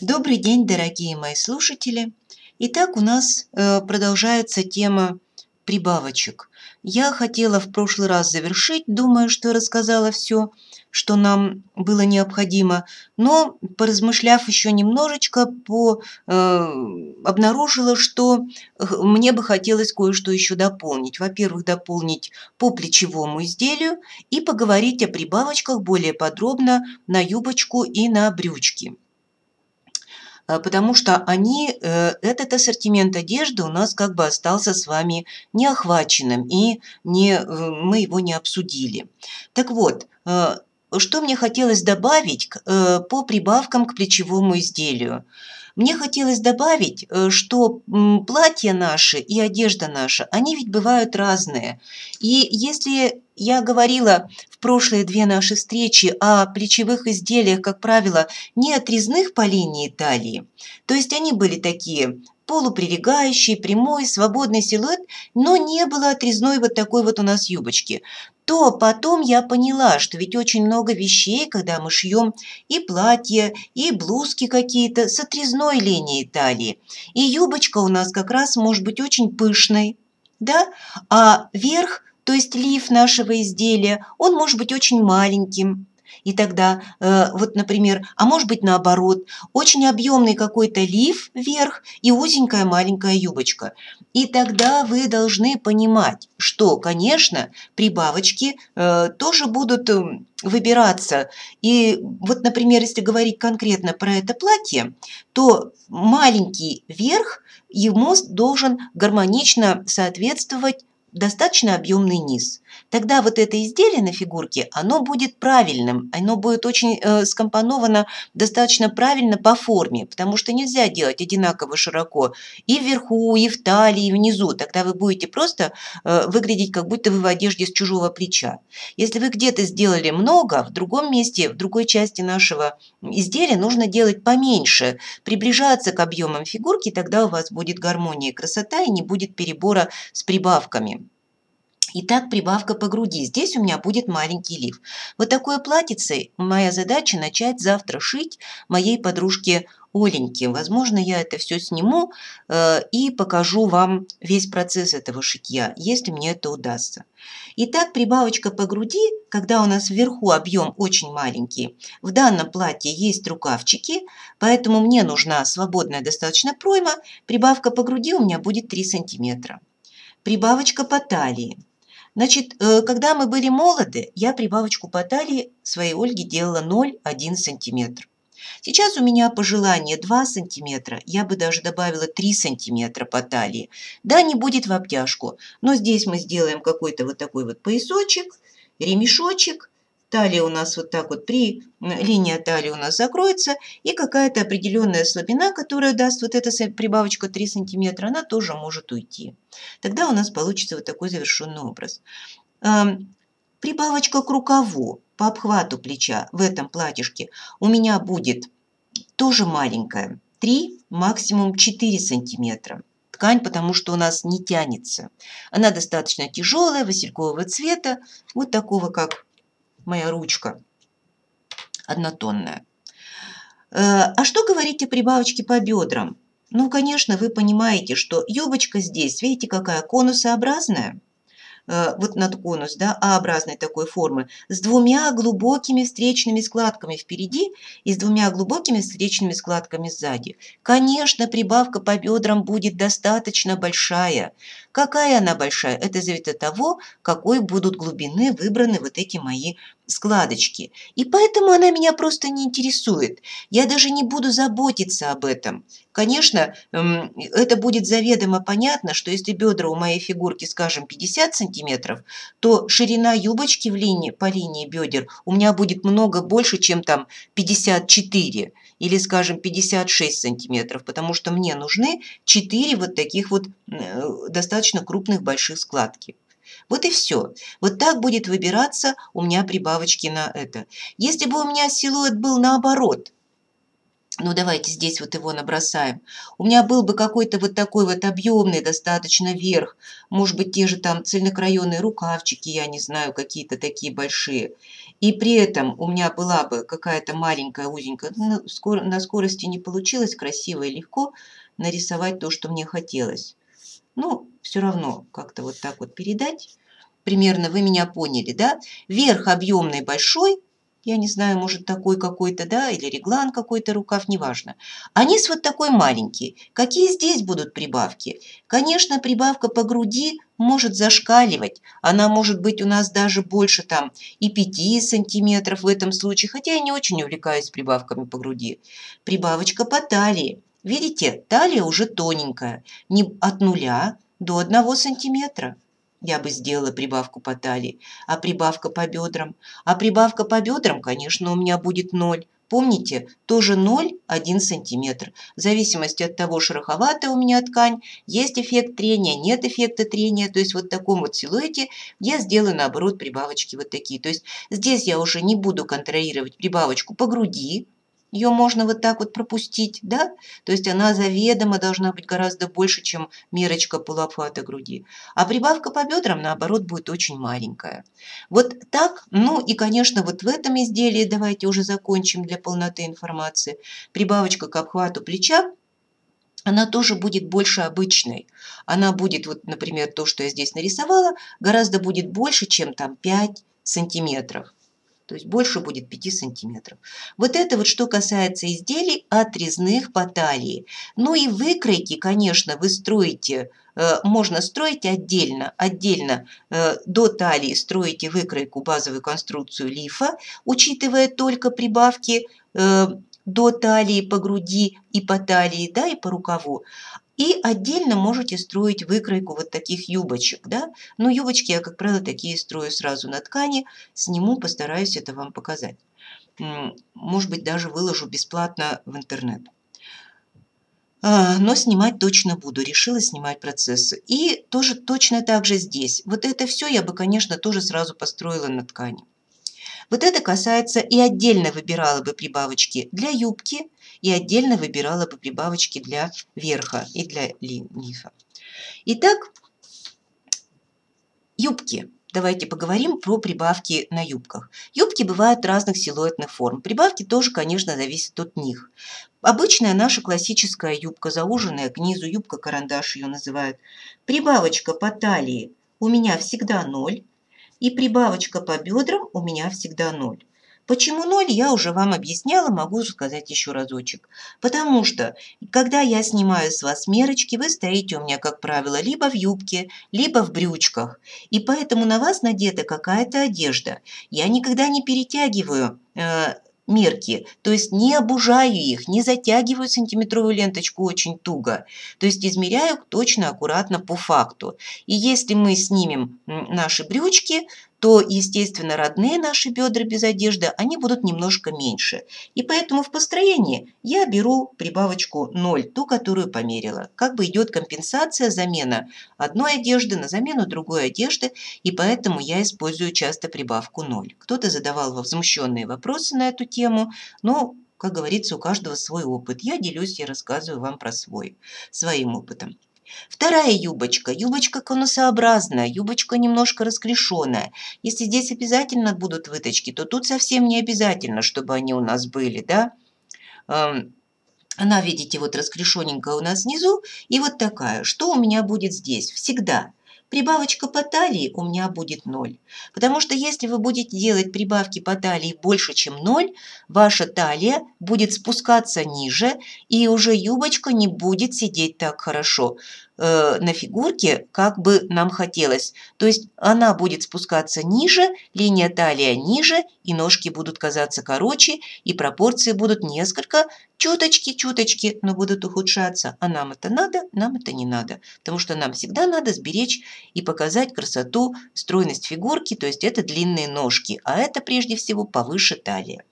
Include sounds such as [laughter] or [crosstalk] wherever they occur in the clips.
Добрый день, дорогие мои слушатели. Итак, у нас э, продолжается тема прибавочек. Я хотела в прошлый раз завершить, думаю, что рассказала все, что нам было необходимо, но поразмышляв еще немножечко, по, э, обнаружила, что э, мне бы хотелось кое-что еще дополнить. Во-первых, дополнить по плечевому изделию и поговорить о прибавочках более подробно на юбочку и на брючки. А, потому что они, э, этот ассортимент одежды у нас как бы остался с вами неохваченным, и не, э, мы его не обсудили. Так вот, э, что мне хотелось добавить по прибавкам к плечевому изделию? Мне хотелось добавить, что платья наши и одежда наша, они ведь бывают разные. И если я говорила прошлые две наши встречи о плечевых изделиях, как правило, не отрезных по линии талии. То есть они были такие полуприлегающий, прямой, свободный силуэт, но не было отрезной вот такой вот у нас юбочки. То потом я поняла, что ведь очень много вещей, когда мы шьем и платья, и блузки какие-то с отрезной линией талии. И юбочка у нас как раз может быть очень пышной, да, а верх то есть лиф нашего изделия, он может быть очень маленьким. И тогда, э, вот, например, а может быть наоборот, очень объемный какой-то лиф вверх и узенькая маленькая юбочка. И тогда вы должны понимать, что, конечно, прибавочки э, тоже будут э, выбираться. И вот, например, если говорить конкретно про это платье, то маленький верх ему должен гармонично соответствовать достаточно объемный низ. Тогда вот это изделие на фигурке, оно будет правильным, оно будет очень э, скомпоновано достаточно правильно по форме, потому что нельзя делать одинаково широко и вверху, и в талии, и внизу. Тогда вы будете просто э, выглядеть, как будто вы в одежде с чужого плеча. Если вы где-то сделали много, в другом месте, в другой части нашего изделия нужно делать поменьше, приближаться к объемам фигурки, тогда у вас будет гармония и красота, и не будет перебора с прибавками. Итак, прибавка по груди. Здесь у меня будет маленький лиф. Вот такое платьице моя задача начать завтра шить моей подружке Оленьке. Возможно, я это все сниму э, и покажу вам весь процесс этого шитья, если мне это удастся. Итак, прибавочка по груди, когда у нас вверху объем очень маленький. В данном платье есть рукавчики, поэтому мне нужна свободная достаточно пройма. Прибавка по груди у меня будет 3 сантиметра. Прибавочка по талии. Значит, э, когда мы были молоды, я прибавочку по талии своей Ольге делала 0,1 сантиметр. Сейчас у меня пожелание 2 сантиметра, я бы даже добавила 3 сантиметра по талии. Да, не будет в обтяжку, но здесь мы сделаем какой-то вот такой вот поясочек, ремешочек талия у нас вот так вот, при линия талии у нас закроется, и какая-то определенная слабина, которая даст вот эта прибавочка 3 сантиметра, она тоже может уйти. Тогда у нас получится вот такой завершенный образ. Прибавочка к рукаву по обхвату плеча в этом платьишке у меня будет тоже маленькая, 3, максимум 4 сантиметра ткань, потому что у нас не тянется. Она достаточно тяжелая, василькового цвета, вот такого, как моя ручка однотонная. Э, а что говорить о прибавочке по бедрам? Ну, конечно, вы понимаете, что юбочка здесь, видите, какая конусообразная. Э, вот над конус, да, А-образной такой формы, с двумя глубокими встречными складками впереди и с двумя глубокими встречными складками сзади. Конечно, прибавка по бедрам будет достаточно большая. Какая она большая? Это зависит от того, какой будут глубины выбраны вот эти мои складочки. И поэтому она меня просто не интересует. Я даже не буду заботиться об этом. Конечно, эм, это будет заведомо понятно, что если бедра у моей фигурки, скажем, 50 сантиметров, то ширина юбочки в линии, по линии бедер у меня будет много больше, чем там 54 или, скажем, 56 сантиметров, потому что мне нужны 4 вот таких вот э, достаточно крупных больших складки. Вот и все. Вот так будет выбираться у меня прибавочки на это. Если бы у меня силуэт был наоборот, ну давайте здесь вот его набросаем, у меня был бы какой-то вот такой вот объемный достаточно верх, может быть те же там цельнокраенные рукавчики, я не знаю, какие-то такие большие. И при этом у меня была бы какая-то маленькая, узенькая, ну, на скорости не получилось красиво и легко нарисовать то, что мне хотелось. Ну, все равно как-то вот так вот передать. Примерно вы меня поняли, да? Верх объемный большой, я не знаю, может, такой какой-то, да, или реглан какой-то, рукав, неважно. А низ вот такой маленький. Какие здесь будут прибавки? Конечно, прибавка по груди может зашкаливать. Она может быть у нас даже больше там и 5 сантиметров в этом случае, хотя я не очень увлекаюсь прибавками по груди. Прибавочка по талии. Видите, талия уже тоненькая, не от нуля до одного сантиметра. Я бы сделала прибавку по талии, а прибавка по бедрам. А прибавка по бедрам, конечно, у меня будет ноль. Помните, тоже 0,1 сантиметр. В зависимости от того, шероховатая у меня ткань, есть эффект трения, нет эффекта трения. То есть вот в таком вот силуэте я сделаю наоборот прибавочки вот такие. То есть здесь я уже не буду контролировать прибавочку по груди, ее можно вот так вот пропустить, да? То есть она заведомо должна быть гораздо больше, чем мерочка полуобхвата груди. А прибавка по бедрам, наоборот, будет очень маленькая. Вот так, ну и, конечно, вот в этом изделии, давайте уже закончим для полноты информации, прибавочка к обхвату плеча, она тоже будет больше обычной. Она будет, вот, например, то, что я здесь нарисовала, гораздо будет больше, чем там 5 сантиметров то есть больше будет 5 сантиметров. Вот это вот что касается изделий отрезных по талии. Ну и выкройки, конечно, вы строите э, можно строить отдельно. Отдельно э, до талии строите выкройку, базовую конструкцию лифа, учитывая только прибавки э, до талии, по груди и по талии, да, и по рукаву. И отдельно можете строить выкройку вот таких юбочек, да. Но ну, юбочки я, как правило, такие строю сразу на ткани, сниму, постараюсь это вам показать. Может быть, даже выложу бесплатно в интернет. А, но снимать точно буду, решила снимать процессы. И тоже точно так же здесь. Вот это все я бы, конечно, тоже сразу построила на ткани. Вот это касается и отдельно выбирала бы прибавочки для юбки, и отдельно выбирала бы прибавочки для верха и для лифа. Итак, юбки. Давайте поговорим про прибавки на юбках. Юбки бывают разных силуэтных форм. Прибавки тоже, конечно, зависят от них. Обычная наша классическая юбка, зауженная к низу, юбка-карандаш ее называют. Прибавочка по талии у меня всегда ноль и прибавочка по бедрам у меня всегда ноль. Почему ноль, я уже вам объясняла, могу сказать еще разочек. Потому что, когда я снимаю с вас мерочки, вы стоите у меня, как правило, либо в юбке, либо в брючках. И поэтому на вас надета какая-то одежда. Я никогда не перетягиваю э, мерки, то есть не обужаю их, не затягиваю сантиметровую ленточку очень туго, то есть измеряю точно, аккуратно по факту. И если мы снимем наши брючки, то, естественно, родные наши бедра без одежды, они будут немножко меньше. И поэтому в построении я беру прибавочку 0, ту, которую померила. Как бы идет компенсация, замена одной одежды на замену другой одежды, и поэтому я использую часто прибавку 0. Кто-то задавал возмущенные вопросы на эту тему, но как говорится, у каждого свой опыт. Я делюсь я рассказываю вам про свой, своим опытом. Вторая юбочка. Юбочка конусообразная, юбочка немножко расклешенная. Если здесь обязательно будут выточки, то тут совсем не обязательно, чтобы они у нас были, да? Эм, она, видите, вот расклешененькая у нас снизу, и вот такая. Что у меня будет здесь? Всегда прибавочка по талии у меня будет ноль, Потому что если вы будете делать прибавки по талии больше, чем ноль, ваша талия будет спускаться ниже, и уже юбочка не будет сидеть так хорошо. Э, на фигурке, как бы нам хотелось. То есть она будет спускаться ниже, линия талия ниже, и ножки будут казаться короче, и пропорции будут несколько, чуточки-чуточки, но будут ухудшаться. А нам это надо, нам это не надо. Потому что нам всегда надо сберечь и показать красоту, стройность фигурки, то есть это длинные ножки, а это прежде всего повыше талия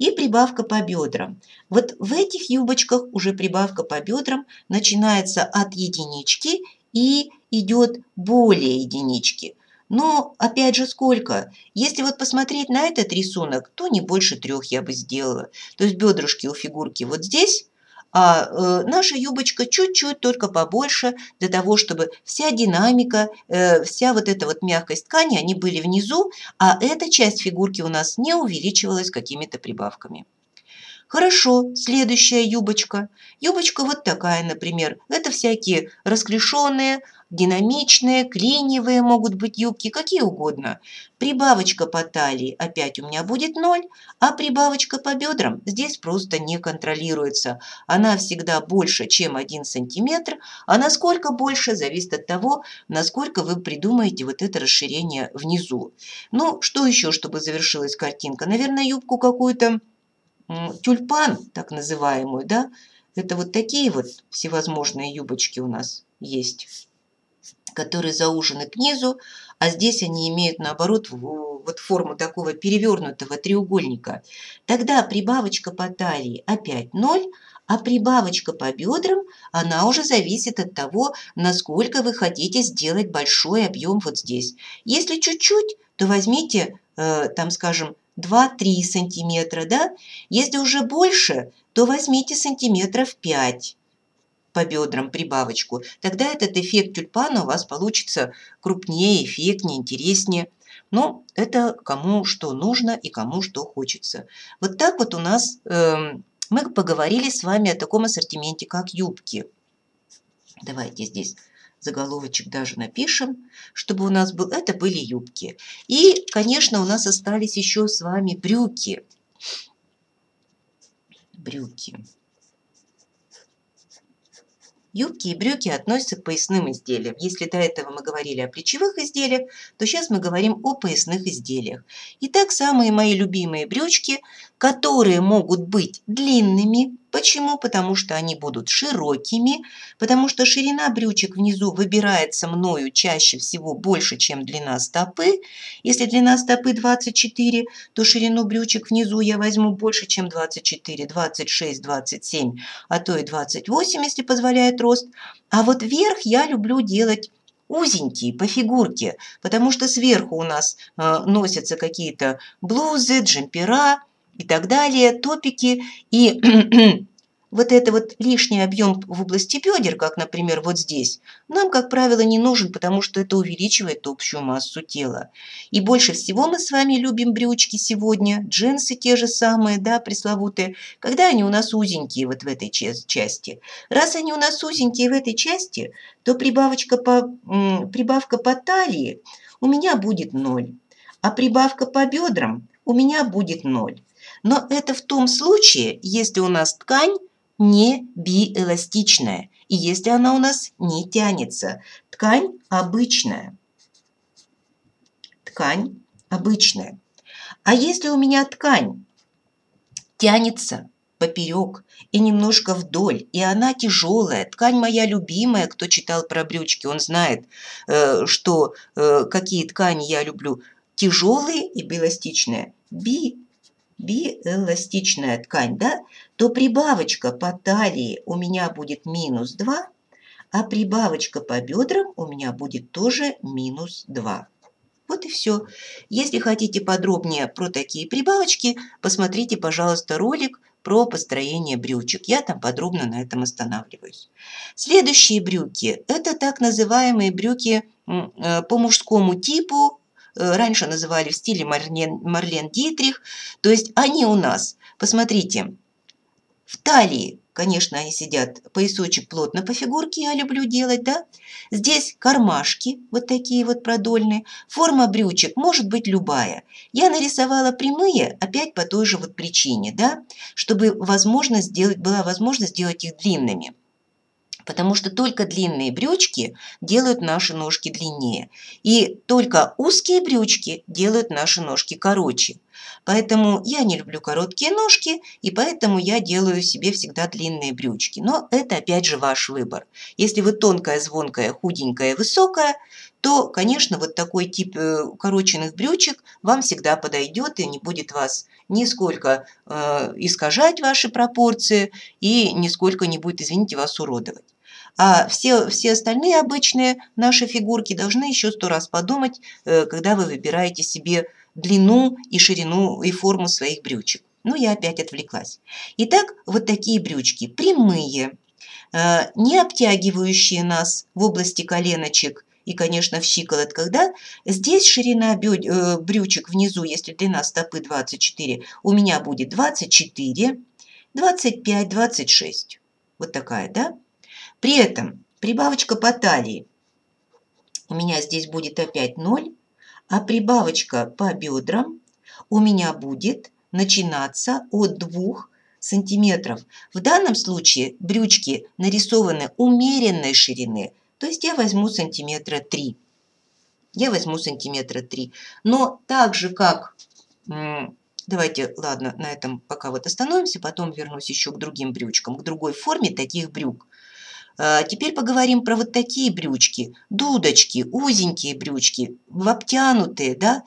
и прибавка по бедрам. Вот в этих юбочках уже прибавка по бедрам начинается от единички и идет более единички. Но, опять же, сколько? Если вот посмотреть на этот рисунок, то не больше трех я бы сделала. То есть бедрышки у фигурки вот здесь, а э, наша юбочка чуть-чуть только побольше для того, чтобы вся динамика, э, вся вот эта вот мягкость ткани, они были внизу, а эта часть фигурки у нас не увеличивалась какими-то прибавками. Хорошо, следующая юбочка. Юбочка вот такая, например. Это всякие расклешенные, Динамичные, клиневые могут быть юбки, какие угодно. Прибавочка по талии опять у меня будет ноль, а прибавочка по бедрам здесь просто не контролируется. Она всегда больше, чем один сантиметр, а насколько больше, зависит от того, насколько вы придумаете вот это расширение внизу. Ну, что еще, чтобы завершилась картинка? Наверное, юбку какую-то тюльпан, так называемую, да? Это вот такие вот всевозможные юбочки у нас есть которые заужены к низу, а здесь они имеют, наоборот, вот форму такого перевернутого треугольника. Тогда прибавочка по талии опять ноль, а прибавочка по бедрам, она уже зависит от того, насколько вы хотите сделать большой объем вот здесь. Если чуть-чуть, то возьмите, э, там, скажем, 2-3 сантиметра, да? Если уже больше, то возьмите сантиметров 5 по бедрам прибавочку, тогда этот эффект тюльпана у вас получится крупнее, эффектнее, интереснее. Но это кому что нужно и кому что хочется. Вот так вот у нас э, мы поговорили с вами о таком ассортименте, как юбки. Давайте здесь заголовочек даже напишем, чтобы у нас был, это были юбки. И, конечно, у нас остались еще с вами брюки. Брюки. Юбки и брюки относятся к поясным изделиям. Если до этого мы говорили о плечевых изделиях, то сейчас мы говорим о поясных изделиях. Итак, самые мои любимые брючки, которые могут быть длинными, Почему? Потому что они будут широкими, потому что ширина брючек внизу выбирается мною чаще всего больше, чем длина стопы. Если длина стопы 24, то ширину брючек внизу я возьму больше, чем 24, 26, 27, а то и 28, если позволяет рост. А вот вверх я люблю делать узенькие по фигурке, потому что сверху у нас э, носятся какие-то блузы, джемпера, и так далее, топики и [clears throat] вот этот вот лишний объем в области бедер, как, например, вот здесь, нам, как правило, не нужен, потому что это увеличивает общую массу тела. И больше всего мы с вами любим брючки сегодня, джинсы те же самые, да, пресловутые, когда они у нас узенькие вот в этой части. Раз они у нас узенькие в этой части, то прибавочка по, прибавка по талии у меня будет ноль, а прибавка по бедрам – у меня будет ноль, Но это в том случае, если у нас ткань не биэластичная и если она у нас не тянется. Ткань обычная. Ткань обычная. А если у меня ткань тянется поперек и немножко вдоль, и она тяжелая. Ткань моя любимая, кто читал про брючки, он знает, э, что э, какие ткани я люблю. Тяжелые и эластичные би, биэластичная ткань, да, то прибавочка по талии у меня будет минус 2, а прибавочка по бедрам у меня будет тоже минус 2. Вот и все. Если хотите подробнее про такие прибавочки, посмотрите, пожалуйста, ролик про построение брючек. Я там подробно на этом останавливаюсь. Следующие брюки – это так называемые брюки э, по мужскому типу Э, раньше называли в стиле Марлен, Марлен Дитрих. То есть они у нас, посмотрите, в талии, конечно, они сидят, поясочек плотно по фигурке я люблю делать, да? Здесь кармашки, вот такие вот продольные. Форма брючек может быть любая. Я нарисовала прямые опять по той же вот причине, да? Чтобы возможность сделать, была возможность сделать их длинными потому что только длинные брючки делают наши ножки длиннее, и только узкие брючки делают наши ножки короче. Поэтому я не люблю короткие ножки, и поэтому я делаю себе всегда длинные брючки. Но это опять же ваш выбор. Если вы тонкая, звонкая, худенькая, высокая, то, конечно, вот такой тип э, укороченных брючек вам всегда подойдет и не будет вас нисколько э, искажать ваши пропорции и нисколько не будет, извините, вас уродовать. А все, все остальные обычные наши фигурки должны еще сто раз подумать, э, когда вы выбираете себе длину и ширину и форму своих брючек. Ну, я опять отвлеклась. Итак, вот такие брючки прямые, э, не обтягивающие нас в области коленочек и, конечно, в щиколотках, да? Здесь ширина э, брючек внизу, если длина стопы 24, у меня будет 24, 25, 26. Вот такая, да? При этом прибавочка по талии. У меня здесь будет опять 0, а прибавочка по бедрам у меня будет начинаться от 2 сантиметров. В данном случае брючки нарисованы умеренной ширины, то есть я возьму сантиметра 3. Я возьму сантиметра 3. Но так же, как... Давайте, ладно, на этом пока вот остановимся, потом вернусь еще к другим брючкам, к другой форме таких брюк. А, теперь поговорим про вот такие брючки. Дудочки, узенькие брючки, обтянутые, да?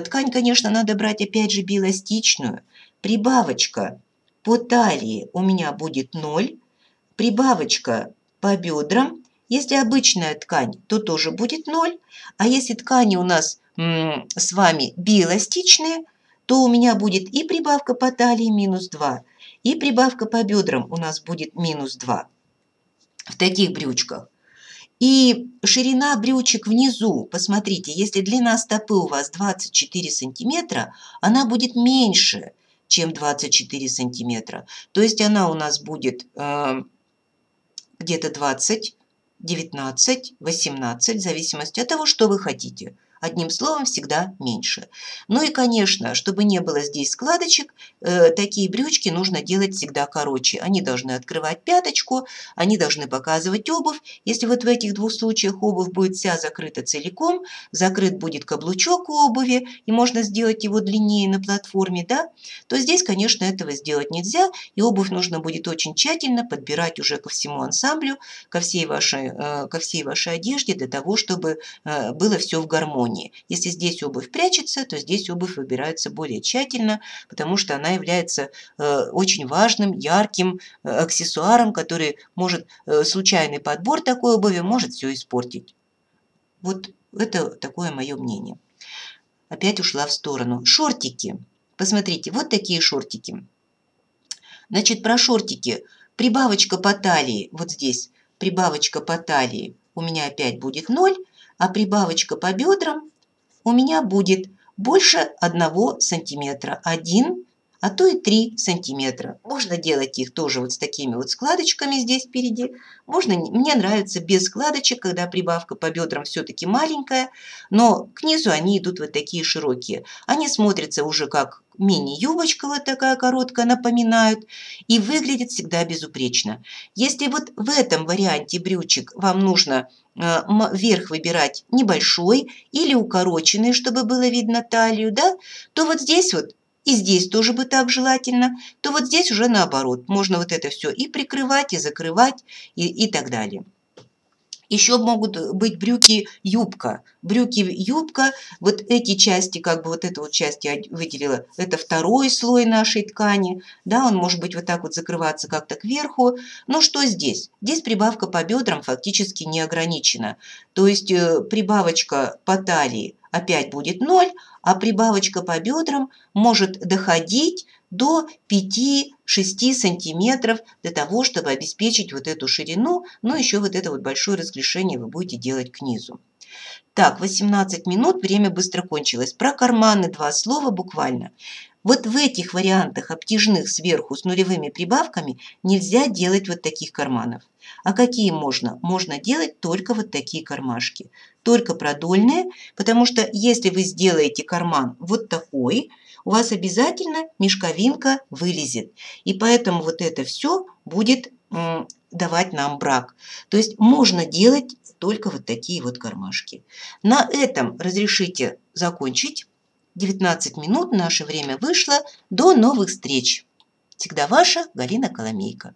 Ткань, конечно, надо брать, опять же, биэластичную. Прибавочка по талии у меня будет 0. Прибавочка по бедрам если обычная ткань, то тоже будет ноль, А если ткани у нас м, с вами биэластичные, то у меня будет и прибавка по талии минус 2, и прибавка по бедрам у нас будет минус 2 в таких брючках. И ширина брючек внизу, посмотрите, если длина стопы у вас 24 сантиметра, она будет меньше, чем 24 сантиметра. То есть она у нас будет э, где-то 20 19, 18, в зависимости от того, что вы хотите – Одним словом, всегда меньше. Ну и, конечно, чтобы не было здесь складочек, э, такие брючки нужно делать всегда короче. Они должны открывать пяточку, они должны показывать обувь. Если вот в этих двух случаях обувь будет вся закрыта целиком, закрыт будет каблучок у обуви, и можно сделать его длиннее на платформе, да, то здесь, конечно, этого сделать нельзя, и обувь нужно будет очень тщательно подбирать уже ко всему ансамблю, ко всей вашей, э, ко всей вашей одежде, для того, чтобы э, было все в гармонии зоне. Если здесь обувь прячется, то здесь обувь выбирается более тщательно, потому что она является э, очень важным, ярким э, аксессуаром, который может э, случайный подбор такой обуви может все испортить. Вот это такое мое мнение. Опять ушла в сторону. Шортики. Посмотрите, вот такие шортики. Значит, про шортики. Прибавочка по талии, вот здесь, прибавочка по талии у меня опять будет 0, а прибавочка по бедрам у меня будет больше 1 сантиметра, 1, а то и 3 сантиметра. Можно делать их тоже вот с такими вот складочками здесь впереди. Можно, мне нравится без складочек, когда прибавка по бедрам все-таки маленькая, но к низу они идут вот такие широкие. Они смотрятся уже как мини-юбочка вот такая короткая напоминают, и выглядит всегда безупречно. Если вот в этом варианте брючек вам нужно э, вверх выбирать небольшой или укороченный, чтобы было видно талию, да, то вот здесь вот и здесь тоже бы так желательно, то вот здесь уже наоборот. Можно вот это все и прикрывать, и закрывать, и, и так далее. Еще могут быть брюки-юбка. Брюки-юбка, вот эти части, как бы вот эту вот часть я выделила, это второй слой нашей ткани, да, он может быть вот так вот закрываться как-то кверху. Но что здесь? Здесь прибавка по бедрам фактически не ограничена. То есть э, прибавочка по талии опять будет ноль, а прибавочка по бедрам может доходить до 5-6 сантиметров для того, чтобы обеспечить вот эту ширину, но ну, еще вот это вот большое разрешение вы будете делать к низу. Так, 18 минут, время быстро кончилось. Про карманы два слова буквально. Вот в этих вариантах обтяжных сверху с нулевыми прибавками нельзя делать вот таких карманов. А какие можно? Можно делать только вот такие кармашки. Только продольные, потому что если вы сделаете карман вот такой – у вас обязательно мешковинка вылезет. И поэтому вот это все будет давать нам брак. То есть можно делать только вот такие вот кармашки. На этом разрешите закончить. 19 минут, наше время вышло. До новых встреч! Всегда ваша Галина Коломейко.